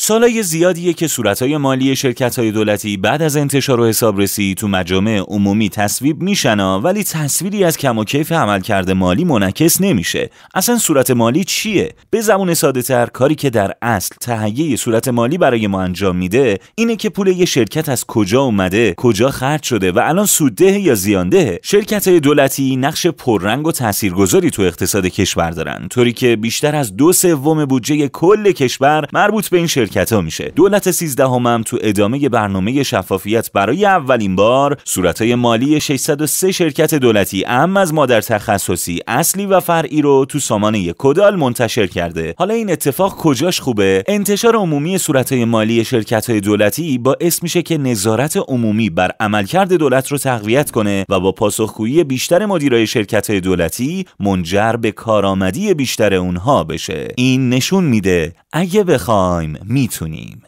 سالای زیادیه که صورتهای مالی شرکتهای دولتی بعد از انتشار و حسابرسی تو مجامع عمومی تصویب میشن ولی تصویری از کم و کیف عملکرد مالی منعکس نمیشه اصلا صورت مالی چیه به ساده تر کاری که در اصل تهیه صورت مالی برای ما انجام میده اینه که پول یه شرکت از کجا اومده کجا خرج شده و الان سودده یا زیانده شرکتهای دولتی نقش پررنگ و تاثیرگذاری تو اقتصاد کشور دارن طوری که بیشتر از دو سوم بودجه کل کشور مربوط به این شرکت میشه دولت سیزدهم هم تو ادامه برنامه شفافیت برای اولین بار صورتهای مالی 603 شرکت دولتی اهم از مادر تخصصی اصلی و فرعی رو تو سامانه کدال منتشر کرده حالا این اتفاق کجاش خوبه انتشار عمومی صورتهای مالی شرکت های دولتی باعث میشه که نظارت عمومی بر عملکرد دولت رو تقویت کنه و با پاسخگویی بیشتر مدیرای شرکت های دولتی منجر به کارآمدی بیشتر اونها بشه این نشون میده اگه بخوایم میتونیم